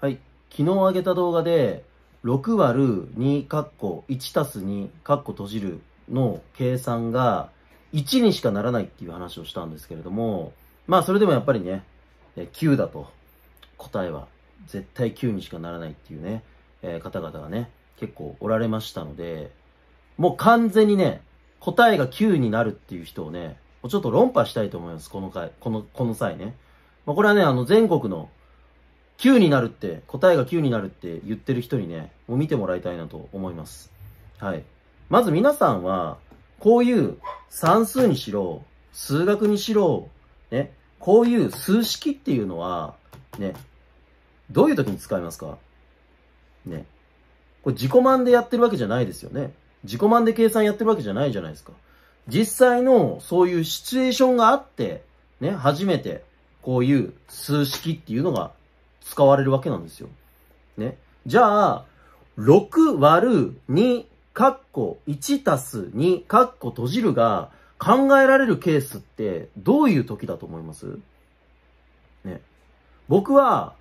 はい。昨日上げた動画で、6割る2括弧1たす2括弧閉じるの計算が1にしかならないっていう話をしたんですけれども、まあそれでもやっぱりね、9だと答えは絶対9にしかならないっていうね、えー、方々がね、結構おられましたので、もう完全にね、答えが9になるっていう人をね、ちょっと論破したいと思います、この回、この、この際ね。まあ、これはね、あの全国の9になるって、答えが9になるって言ってる人にね、もう見てもらいたいなと思います。はい。まず皆さんは、こういう算数にしろ、数学にしろ、ね、こういう数式っていうのは、ね、どういう時に使いますかね。これ自己満でやってるわけじゃないですよね。自己満で計算やってるわけじゃないじゃないですか。実際のそういうシチュエーションがあって、ね、初めてこういう数式っていうのが使われるわけなんですよ。ね。じゃあ、6割る2、カッコ1たす2、カッコ閉じるが考えられるケースってどういう時だと思いますね。僕は、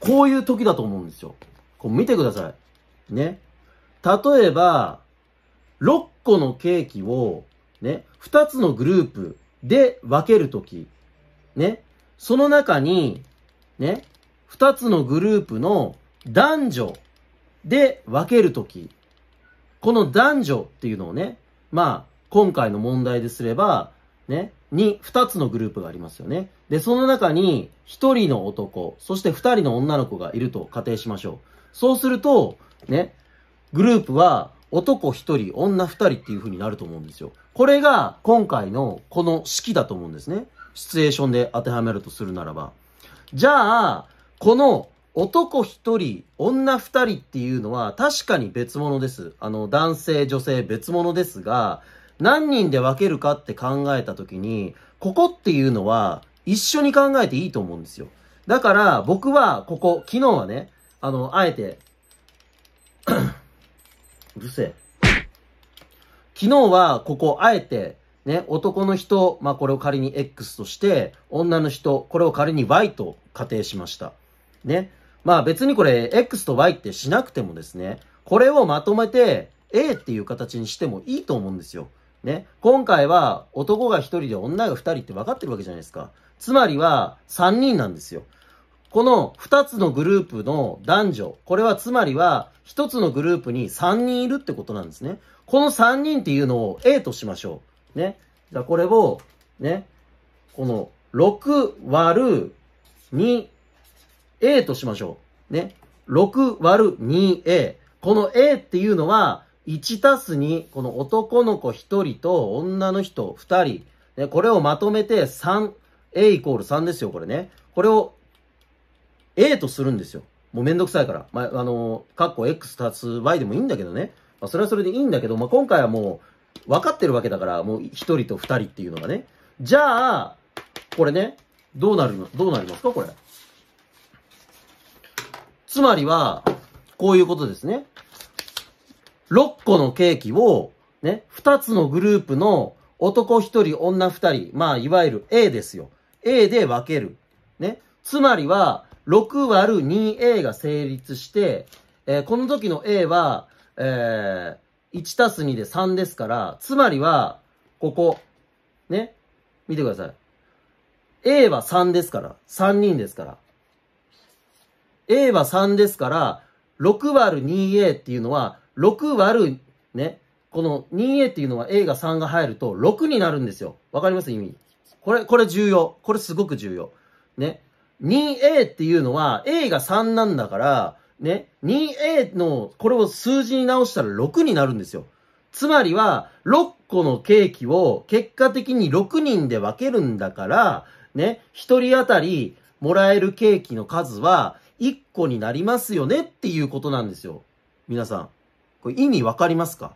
こういう時だと思うんですよ。こう見てください。ね。例えば、6個のケーキを、ね、2つのグループで分けるとき、ね、その中に、ね、2つのグループの男女で分けるとき、この男女っていうのをね、まあ、今回の問題ですれば、ね、に2つのグループがありますよね。で、その中に1人の男、そして2人の女の子がいると仮定しましょう。そうすると、ね、グループは男1人、女2人っていう風になると思うんですよ。これが今回のこの式だと思うんですね。シチュエーションで当てはめるとするならば。じゃあ、この男一人、女二人っていうのは確かに別物です。あの、男性、女性別物ですが、何人で分けるかって考えた時に、ここっていうのは一緒に考えていいと思うんですよ。だから僕はここ、昨日はね、あの、あえて うるせえ。昨日はここ、あえて、ね、男の人、まあ、これを仮に X として、女の人、これを仮に Y と仮定しました。ね。まあ別にこれ X と Y ってしなくてもですね、これをまとめて A っていう形にしてもいいと思うんですよ。ね。今回は男が1人で女が2人って分かってるわけじゃないですか。つまりは3人なんですよ。この2つのグループの男女、これはつまりは1つのグループに3人いるってことなんですね。この3人っていうのを A としましょう。ね。じゃあこれを、ね、この6割る2 A としましょう。ね。6割る 2A。この A っていうのは、1たす2、この男の子1人と女の人2人。ね、これをまとめて3、A イコール3ですよ、これね。これを A とするんですよ。もうめんどくさいから。まあ、あの、カッコ X 足す Y でもいいんだけどね。まあ、それはそれでいいんだけど、まあ、今回はもう、分かってるわけだから、もう1人と2人っていうのがね。じゃあ、これね、どうなる、どうなりますか、これ。つまりは、こういうことですね。6個のケーキを、ね、2つのグループの男1人、女2人、まあ、いわゆる A ですよ。A で分ける。ね。つまりは、6割る 2A が成立して、えー、この時の A は、えー、1たす2で3ですから、つまりは、ここ、ね。見てください。A は3ですから、3人ですから。A は3ですから、6割 2A っていうのは、6割ね、この 2A っていうのは A が3が入ると6になるんですよ。わかります意味。これ、これ重要。これすごく重要。ね。2A っていうのは A が3なんだから、ね。2A の、これを数字に直したら6になるんですよ。つまりは、6個のケーキを結果的に6人で分けるんだから、ね。1人当たりもらえるケーキの数は、一個になりますよねっていうことなんですよ。皆さん。これ意味わかりますか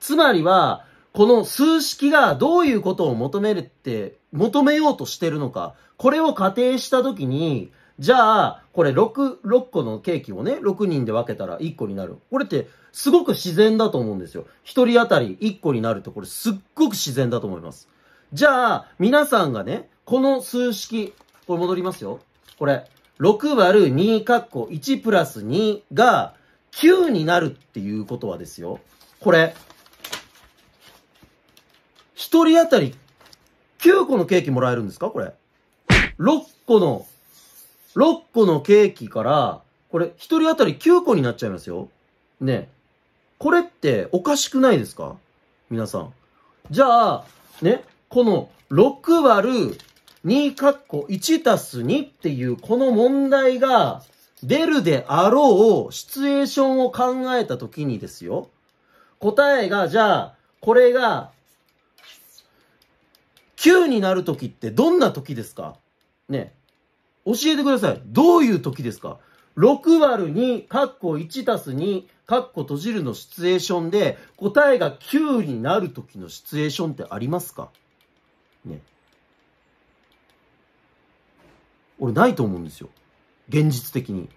つまりは、この数式がどういうことを求めるって、求めようとしてるのか。これを仮定したときに、じゃあ、これ6、6個のケーキをね、6人で分けたら1個になる。これって、すごく自然だと思うんですよ。1人当たり1個になるって、これすっごく自然だと思います。じゃあ、皆さんがね、この数式、これ戻りますよ。これ、6割る2かっこ1プラス2が9になるっていうことはですよ。これ、1人当たり9個のケーキもらえるんですかこれ。6個の、6個のケーキから、これ1人当たり9個になっちゃいますよ。ね。これっておかしくないですか皆さん。じゃあ、ね、この6割る2かっこ1たす2っていうこの問題が出るであろうシチュエーションを考えたときにですよ。答えが、じゃあ、これが9になるときってどんなときですかね。教えてください。どういうときですか ?6 割2、カッコ1たす2、カッコ閉じるのシチュエーションで答えが9になるときのシチュエーションってありますかね。俺ないと思うんですよ。現実的に。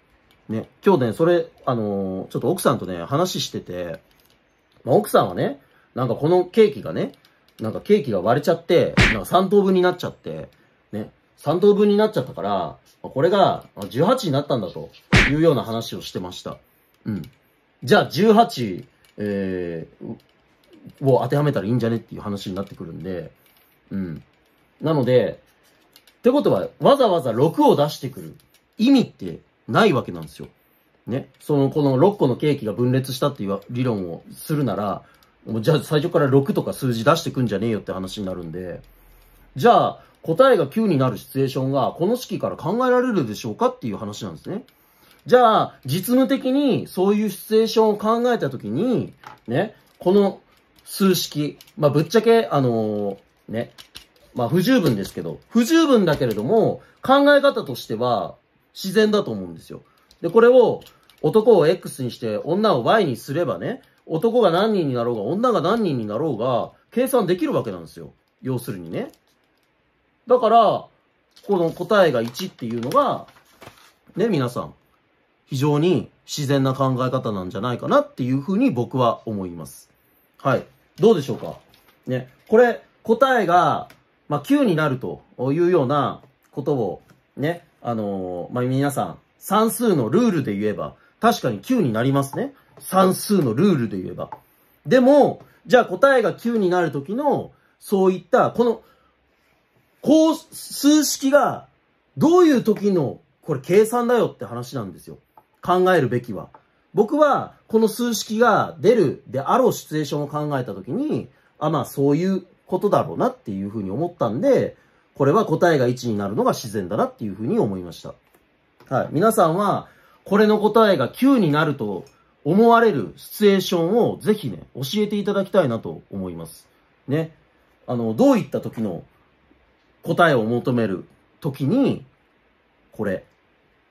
ね。今日ね、それ、あのー、ちょっと奥さんとね、話してて、まあ、奥さんはね、なんかこのケーキがね、なんかケーキが割れちゃって、なんか3等分になっちゃって、ね。3等分になっちゃったから、これが18になったんだというような話をしてました。うん。じゃあ18、えー、を当てはめたらいいんじゃねっていう話になってくるんで、うん。なので、ってことは、わざわざ6を出してくる意味ってないわけなんですよ。ね。その、この6個のケーキが分裂したっていう理論をするなら、もうじゃあ最初から6とか数字出してくんじゃねえよって話になるんで、じゃあ答えが9になるシチュエーションがこの式から考えられるでしょうかっていう話なんですね。じゃあ実務的にそういうシチュエーションを考えたときに、ね、この数式、まあ、ぶっちゃけ、あのー、ね、まあ不十分ですけど、不十分だけれども、考え方としては自然だと思うんですよ。で、これを男を X にして女を Y にすればね、男が何人になろうが女が何人になろうが計算できるわけなんですよ。要するにね。だから、この答えが1っていうのが、ね、皆さん、非常に自然な考え方なんじゃないかなっていうふうに僕は思います。はい。どうでしょうかね。これ、答えがまあ、9になるというようなことを、ね、あのー、まあ、皆さん、算数のルールで言えば、確かに9になりますね。算数のルールで言えば。でも、じゃあ答えが9になる時の、そういった、この、こう、数式が、どういう時の、これ計算だよって話なんですよ。考えるべきは。僕は、この数式が出るであろうシチュエーションを考えた時に、あ、まあそういうことだろうなっていうふうに思ったんで、これは答えが1になるのが自然だなっていうふうに思いました。はい。皆さんは、これの答えが9になると思われるシチュエーションをぜひね、教えていただきたいなと思います。ね。あの、どういった時の答えを求める時に、これ、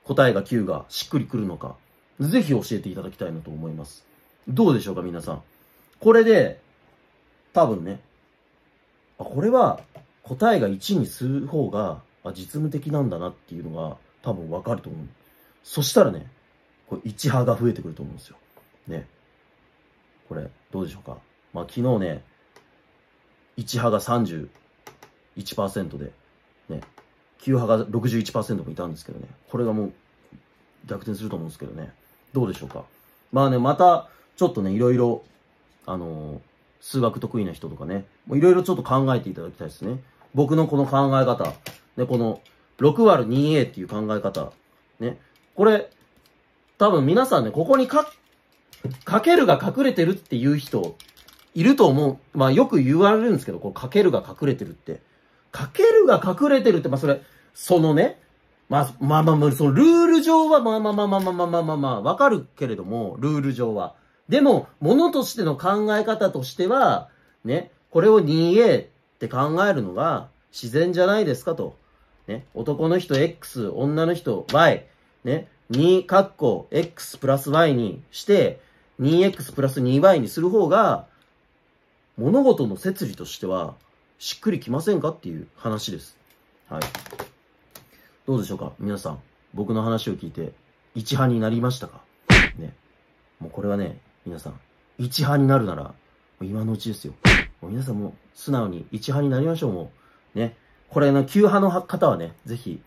答えが9がしっくりくるのか、ぜひ教えていただきたいなと思います。どうでしょうか、皆さん。これで、多分ね、これは答えが1にする方が、あ、実務的なんだなっていうのが多分わかると思う。そしたらね、これ1派が増えてくると思うんですよ。ね。これ、どうでしょうか。まあ昨日ね、1派が31%で、ね、9派が61%もいたんですけどね、これがもう逆転すると思うんですけどね、どうでしょうか。まあね、また、ちょっとね、いろいろ、あのー、数学得意な人とかね、いろいろちょっと考えていただきたいですね。僕のこの考え方、ね、この 6÷2a っていう考え方、ね、これ、多分皆さんね、ここにか、かけるが隠れてるっていう人、いると思う。まあよく言われるんですけど、こうかけるが隠れてるって。かけるが隠れてるって、まあそれ、そのね、まあ、まあまあまあまそのルール上はままあまあまあまあまあまあまあ、わかるけれども、ルール上は。でも、ものとしての考え方としては、ね、これを 2A って考えるのが自然じゃないですかと。ね、男の人 X、女の人 Y、ね、2括弧 X プラス Y にして、2X プラス 2Y にする方が、物事の摂理としては、しっくりきませんかっていう話です。はい。どうでしょうか皆さん、僕の話を聞いて、一派になりましたかね。もうこれはね、皆さん、一派になるなら、今のうちですよ。もう皆さんも素直に一派になりましょう、もう。ね。これの、9派の方はね、ぜひ、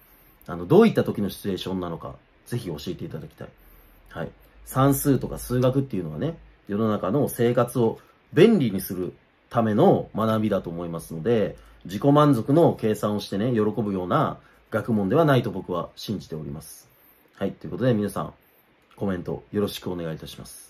あの、どういった時のシチュエーションなのか、ぜひ教えていただきたい。はい。算数とか数学っていうのはね、世の中の生活を便利にするための学びだと思いますので、自己満足の計算をしてね、喜ぶような学問ではないと僕は信じております。はい。ということで皆さん、コメントよろしくお願いいたします。